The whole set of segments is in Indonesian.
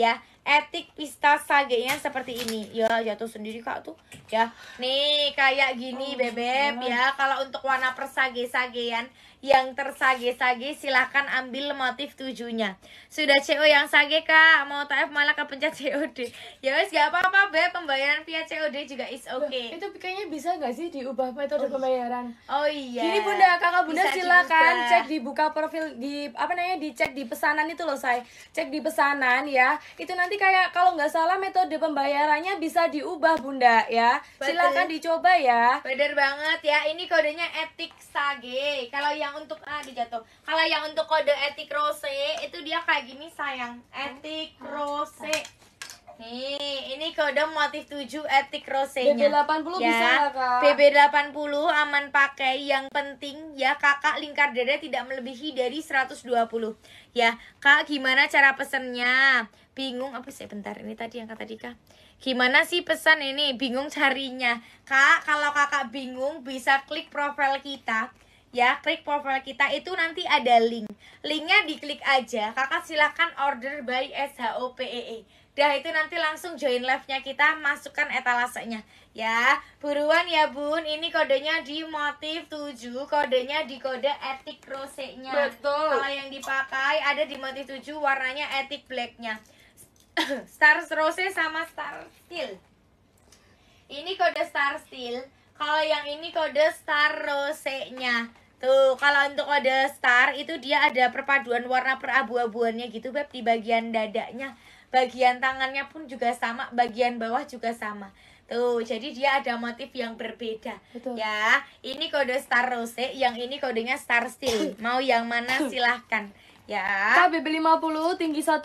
Yeah, etik pista sagenya seperti ini ya jatuh sendiri kak tuh ya nih kayak gini oh, bebek iya. ya kalau untuk warna persage-sagean yang tersage-sage silahkan ambil motif tujuhnya sudah CO yang sage kak mau TF malah kepencet COD ya wes gak apa-apa beb pembayaran via COD juga is oke okay. itu kayaknya bisa gak sih diubah metode oh. pembayaran oh iya gini bunda kakak bunda bisa silakan diubah. cek dibuka profil di apa namanya dicek di pesanan itu loh saya cek di pesanan ya itu nanti nanti kayak kalau nggak salah metode pembayarannya bisa diubah bunda ya Betul. silakan dicoba ya bener banget ya ini kodenya etik sage kalau yang untuk ah jatuh kalau yang untuk kode etik rose itu dia kayak gini sayang etik ah. rose Nih, ini kode motif 7 etik rosenya. BB80 ya, bisa lah, Kak? BB80 aman pakai. Yang penting ya Kakak lingkar dada tidak melebihi dari 120. Ya, Kak gimana cara pesennya? Bingung apa sih bentar ini tadi yang kata Dika. Gimana sih pesan ini? Bingung carinya. Kak, kalau Kakak bingung bisa klik profil kita ya klik profil kita itu nanti ada link linknya diklik aja kakak silahkan order by SHOPEE e udah itu nanti langsung join live-nya kita masukkan etalasenya ya. Buruan ya Bun, ini kodenya di motif 7, kodenya di kode etik rose-nya. Betul. Kalau yang dipakai ada di motif 7 warnanya etik black-nya. star rose sama star steel. Ini kode star steel. Kalau yang ini kode star rose-nya. Tuh, gitu. kalau untuk kode star itu dia ada perpaduan warna perabu-abuannya gitu beb di bagian dadanya. Bagian tangannya pun juga sama, bagian bawah juga sama. Tuh, jadi dia ada motif yang berbeda. Betul. Ya, ini kode star rose, yang ini kodenya star steel. Mau yang mana silahkan. Ya. KBB 50 tinggi 150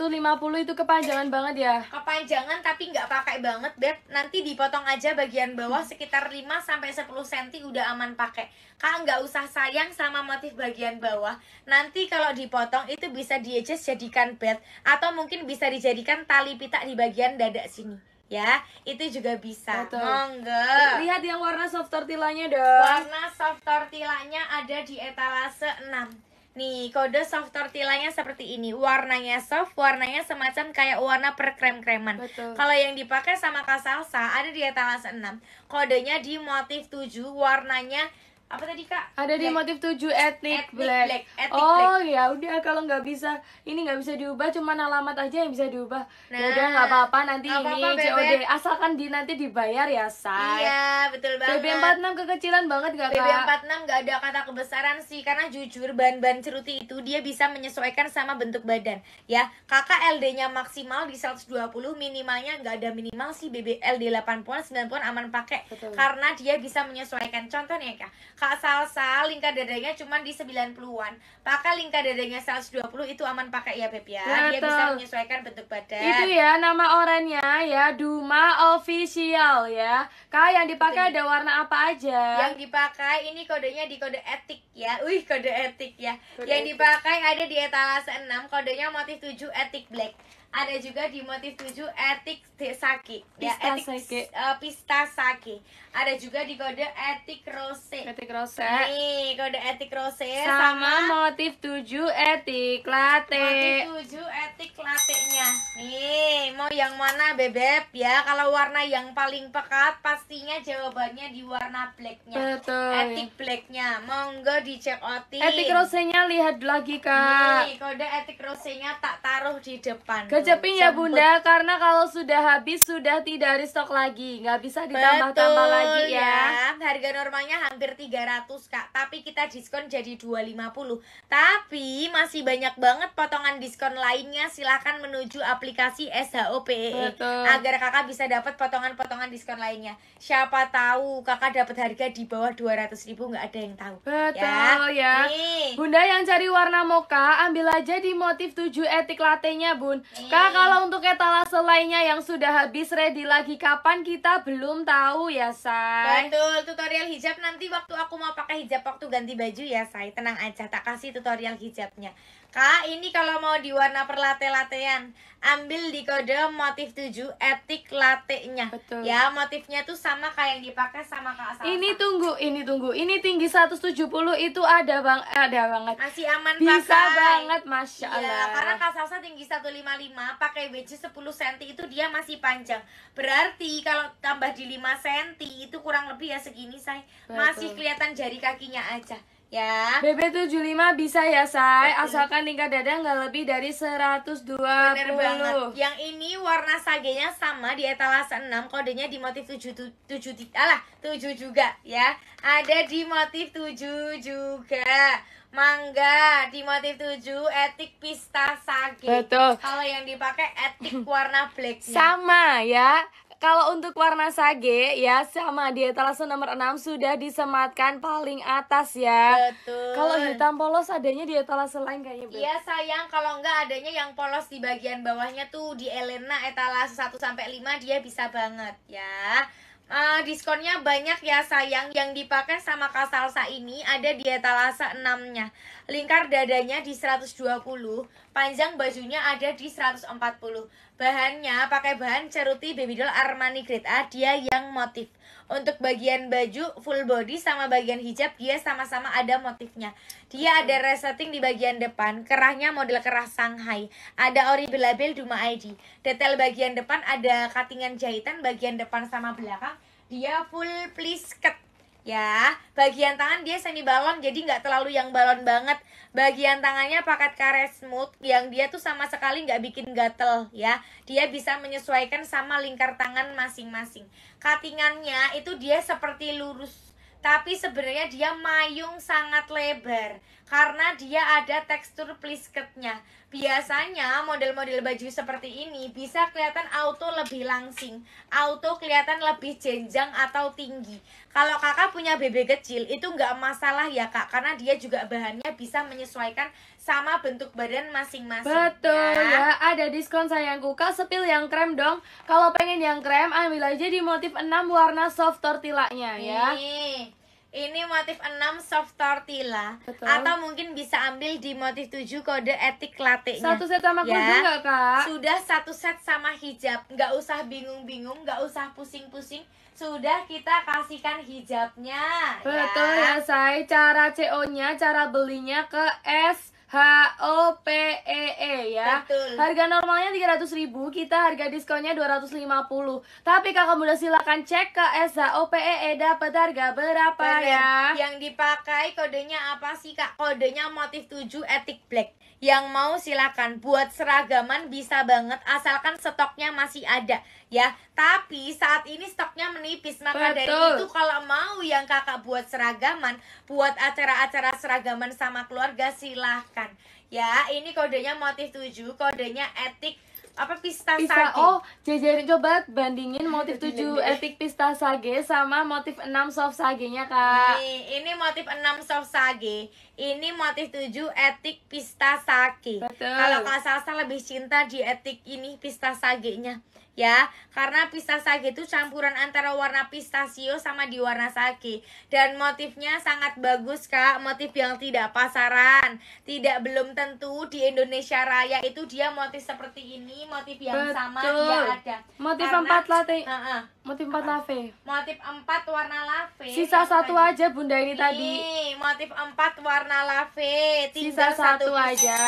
itu kepanjangan banget ya. Kepanjangan tapi nggak pakai banget, Beb. Nanti dipotong aja bagian bawah sekitar 5 sampai 10 cm udah aman pakai. Kak nggak usah sayang sama motif bagian bawah. Nanti kalau dipotong itu bisa di jadikan bed atau mungkin bisa dijadikan tali pita di bagian dada sini ya itu juga bisa Betul. monggo lihat yang warna soft tortillanya dong warna soft tortillanya ada di etalase 6 Nih, kode soft tortillanya seperti ini. Warnanya soft, warnanya semacam kayak warna per krem kreman Kalau yang dipakai sama Kak Salsa ada di etalase 6. Kodenya di motif 7, warnanya apa tadi kak ada di motif tujuh etnik, black. black, black. oh ya udah kalau nggak bisa ini nggak bisa diubah cuman alamat aja yang bisa diubah nah, ya udah nah, nggak apa-apa nanti gak ini apa -apa, COD asalkan di nanti dibayar ya say iya betul banget BB 46 kekecilan banget gak BB 46 nggak ada kata kebesaran sih karena jujur bahan-bahan ceruti itu dia bisa menyesuaikan sama bentuk badan ya kakak LD-nya maksimal di 120 minimalnya nggak ada minimal sih BB LD 8 pon 9 pon aman pakai karena dia bisa menyesuaikan contohnya kak Kak Salsa lingkar dadanya cuma di 90-an. Pakai lingkar dadanya 120 itu aman pakai ya Beb ya. Dia bisa menyesuaikan bentuk badan. Itu ya nama orangnya ya Duma Official ya. Kak yang dipakai Betul. ada warna apa aja? Yang dipakai ini kodenya di kode etik ya. Wih, kode etik ya. Kode yang etik. dipakai ada di etalase 6, kodenya motif 7 etik black ada juga di motif 7 etik desaki ya etik uh, pista saki ada juga di kode etik rose etik rose nih kode etik rose sama, sama motif 7 etik latte motif 7 yang mana bebek ya kalau warna yang paling pekat pastinya jawabannya di warna blacknya etik blacknya monggo dicek otin etik rosenya lihat lagi kak Nih, kode etik rosenya tak taruh di depan kecepin ya bunda karena kalau sudah habis sudah tidak ada stok lagi nggak bisa ditambah-tambah lagi ya. ya harga normalnya hampir 300 kak tapi kita diskon jadi 250 tapi masih banyak banget potongan diskon lainnya silahkan menuju aplikasi SHO OPE Betul. agar kakak bisa dapat potongan-potongan diskon lainnya. Siapa tahu kakak dapat harga di bawah 200 ribu nggak ada yang tahu. Betul ya. ya. Bunda yang cari warna moka ambil aja di motif 7 etik latenya bun. Kak kalau untuk etalase lainnya yang sudah habis ready lagi kapan kita belum tahu ya say. Betul tutorial hijab nanti waktu aku mau pakai hijab waktu ganti baju ya say. Tenang aja tak kasih tutorial hijabnya. Kak, ini kalau mau diwarna warna perlate-latean, ambil di kode motif 7 etik latenya. Betul. Ya, motifnya tuh sama kayak yang dipakai sama Kak Salsa. Ini tunggu, ini tunggu. Ini tinggi 170 itu ada bang eh, ada banget. Masih aman Bisa pakai. banget, Masya iya, Allah. Ya, karena Kak Salsa tinggi 155, pakai BC 10 cm itu dia masih panjang. Berarti kalau tambah di 5 cm itu kurang lebih ya segini, saya. Masih kelihatan jari kakinya aja ya. BP75 bisa ya, Say. Asalkan tingkat dada nggak lebih dari 120. Bener banget. Yang ini warna sagenya sama di etalase 6, kodenya di motif 7 7 7, alah, 7 juga ya. Ada di motif 7 juga. Mangga di motif 7 etik pista sage. Betul. Kalau yang dipakai etik warna black. Sama ya. Kalau untuk warna sage ya sama di etalase nomor 6 sudah disematkan paling atas ya. Betul. Kalau hitam polos adanya di etalase lain kayaknya. Iya sayang kalau enggak adanya yang polos di bagian bawahnya tuh di Elena etalase 1 sampai 5 dia bisa banget ya. Uh, diskonnya banyak ya sayang Yang dipakai sama Kasalsa ini ada di etalase 6 nya Lingkar dadanya di 120 Panjang bajunya ada di 140. Bahannya pakai bahan ceruti babydoll Armani grade A, dia yang motif. Untuk bagian baju full body sama bagian hijab dia sama-sama ada motifnya. Dia ada resetting di bagian depan, kerahnya model kerah Shanghai. Ada ori belabel Duma ID. Detail bagian depan ada katingan jahitan bagian depan sama belakang. Dia full please cut ya bagian tangan dia semi balon jadi nggak terlalu yang balon banget bagian tangannya paket karet smooth yang dia tuh sama sekali nggak bikin gatel ya dia bisa menyesuaikan sama lingkar tangan masing-masing katingannya itu dia seperti lurus tapi sebenarnya dia mayung sangat lebar karena dia ada tekstur plisketnya. Biasanya model-model baju seperti ini bisa kelihatan auto lebih langsing, auto kelihatan lebih jenjang atau tinggi kalau kakak punya bebek kecil itu nggak masalah ya kak karena dia juga bahannya bisa menyesuaikan sama bentuk badan masing-masing betul ya. ya ada diskon sayangku kak sepil yang krem dong kalau pengen yang krem ambil aja di motif 6 warna soft tortillanya ya ini motif 6 soft tortilla Betul. Atau mungkin bisa ambil di motif 7 kode etik latte Satu set sama ya. nggak kak? Sudah satu set sama hijab Gak usah bingung-bingung, gak usah pusing-pusing sudah kita kasihkan hijabnya ya. betul ya, ya saya cara CO nya cara belinya ke s h Betul. Harga normalnya 300.000, kita harga diskonnya 250. Tapi kakak muda silakan cek ke Esa OPEE e, dapat harga berapa Bener. ya. Yang dipakai kodenya apa sih kak? Kodenya motif 7 etik black. Yang mau silakan buat seragaman bisa banget asalkan stoknya masih ada ya. Tapi saat ini stoknya menipis maka Betul. dari itu kalau mau yang kakak buat seragaman, buat acara-acara seragaman sama keluarga silahkan ya ini kodenya motif 7 kodenya etik apa pista, sage oh jajarin coba bandingin motif 7 etik pista sage sama motif 6 soft sage nya kak ini, ini motif 6 soft sage ini motif 7 etik pista sage kalau kak salah lebih cinta di etik ini pista sage nya ya karena pistas sake itu campuran antara warna pistachio sama di warna sake dan motifnya sangat bagus kak motif yang tidak pasaran tidak belum tentu di Indonesia Raya itu dia motif seperti ini motif yang Betul. sama dia ada motif karena, empat latte uh -uh. motif empat lave motif empat warna lave sisa satu tadi. aja bunda ini, tadi motif empat warna lave sisa satu, satu aja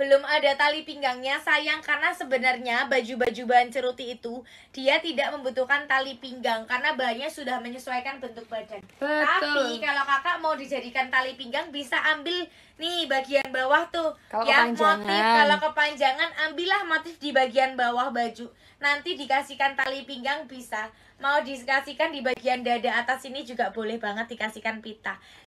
belum ada tali pinggangnya sayang karena sebenarnya baju-baju bahan ceruti itu dia tidak membutuhkan tali pinggang karena bahannya sudah menyesuaikan bentuk badan. Betul. Tapi kalau kakak mau dijadikan tali pinggang bisa ambil nih bagian bawah tuh kalau ya motif kalau kepanjangan ambillah motif di bagian bawah baju nanti dikasihkan tali pinggang bisa mau dikasihkan di bagian dada atas ini juga boleh banget dikasihkan pita